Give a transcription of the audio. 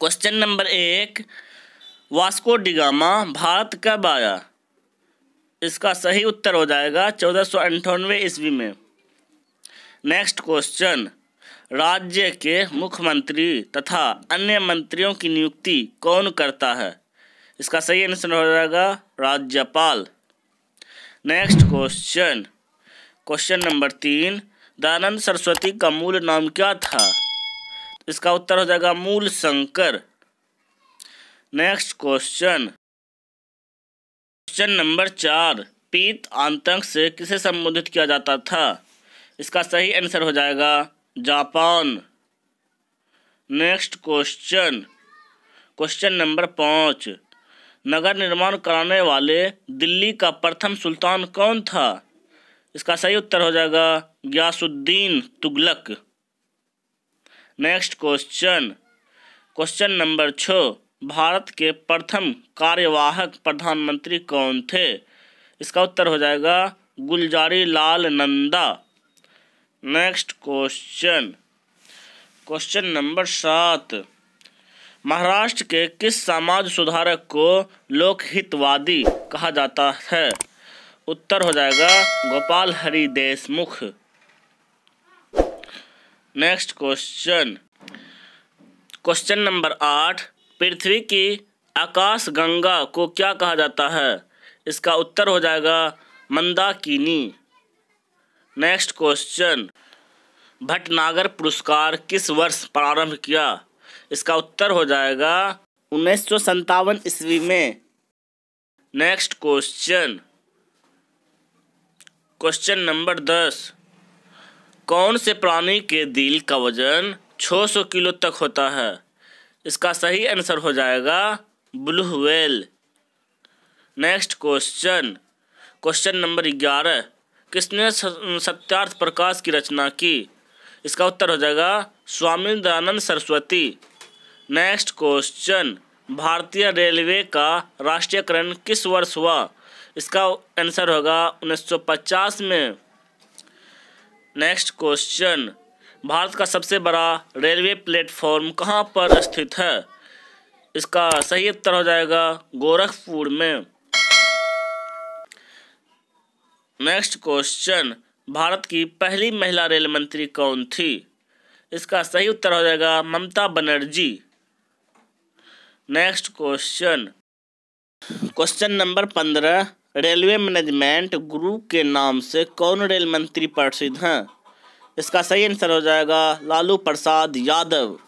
question number एक Vasco da Gama Bharat कब आया इसका सही उत्तर हो जाएगा चौदह सौ अंठानवे ईस्वी में नेक्स्ट क्वेश्चन राज्य के मुख्यमंत्री तथा अन्य मंत्रियों की नियुक्ति कौन करता है इसका सही आंसर हो जाएगा राज्यपाल नेक्स्ट क्वेश्चन क्वेश्चन नंबर तीन दयानंद सरस्वती का मूल नाम क्या था इसका उत्तर हो जाएगा मूल संकर नेक्स्ट क्वेश्चन क्वेश्चन नंबर चार पीत आतंक से किसे संबोधित किया जाता था इसका सही आंसर हो जाएगा Japan next question question number पाँच नगर निर्माण कराने वाले दिल्ली का प्रथम सुल्तान कौन था इसका सही उत्तर हो जाएगा Ghiyasuddin Tughlaq next question question number छः भारत के प्रथम कार्यवाहक प्रधानमंत्री कौन थे इसका उत्तर हो जाएगा Gulzari Lal Nanda next question question number सात महाराष्ट्र के किस समाज सुधारक को लोकहितवादी कहा जाता है उत्तर हो जाएगा Gopal Hari Deshmukh next question question number आठ पृथ्वी की आकाश गंगा को क्या कहा जाता है इसका उत्तर हो जाएगा मंदाकिनी नेक्स्ट क्वेश्चन भटनागर पुरस्कार किस वर्ष प्रारंभ किया इसका उत्तर हो जाएगा उन्नीस सौ संतावन ईस्वी में नेक्स्ट क्वेश्चन क्वेश्चन नंबर दस कौन से प्राणी के दिल का वजन 600 किलो तक होता है इसका सही आंसर हो जाएगा blue whale next question question number ग्यारह किसने सत्यार्थ प्रकाश की रचना की इसका उत्तर हो जाएगा स्वामी दयानंद सरस्वती नेक्स्ट क्वेश्चन भारतीय रेलवे का राष्ट्रीयकरण किस वर्ष हुआ इसका आंसर होगा 1950 में नेक्स्ट क्वेश्चन भारत का सबसे बड़ा रेलवे प्लेटफॉर्म कहाँ पर स्थित है इसका सही उत्तर हो जाएगा गोरखपुर में नेक्स्ट क्वेश्चन भारत की पहली महिला रेल मंत्री कौन थी इसका सही उत्तर हो जाएगा Mamata Banerjee next question question number पंद्रह रेलवे मैनेजमेंट ग्रुप के नाम से कौन रेल मंत्री प्रसिद्ध हैं इसका सही आंसर हो जाएगा लालू प्रसाद यादव